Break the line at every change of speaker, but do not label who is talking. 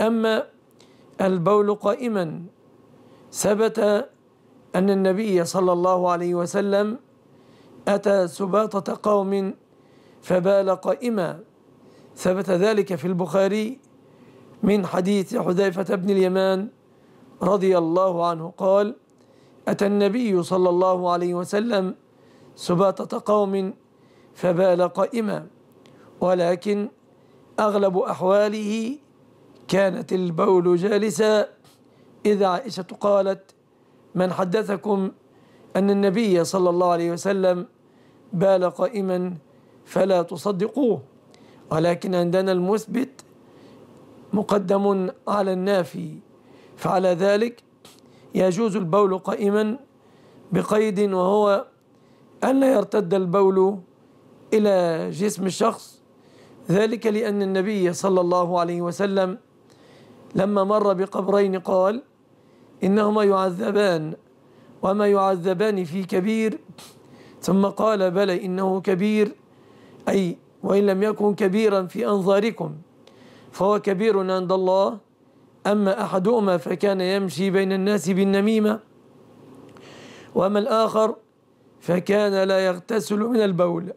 أما البول قائما ثبت أن النبي صلى الله عليه وسلم أتى سباطة قوم فبال قائما ثبت ذلك في البخاري من حديث حذيفة بن اليمان رضي الله عنه قال أتى النبي صلى الله عليه وسلم سباطة قوم فبال قائما ولكن أغلب أحواله كانت البول جالسا إذ عائشة قالت من حدثكم أن النبي صلى الله عليه وسلم بال قائما فلا تصدقوه ولكن عندنا المثبت مقدم على النافي فعلى ذلك يجوز البول قائما بقيد وهو أن لا يرتد البول إلى جسم الشخص ذلك لأن النبي صلى الله عليه وسلم لما مر بقبرين قال إنهما يعذبان وما يعذبان في كبير ثم قال بلى إنه كبير أي وإن لم يكن كبيرا في أنظاركم فهو كبير عند الله أما أحدهما فكان يمشي بين الناس بالنميمة وأما الآخر فكان لا يغتسل من البول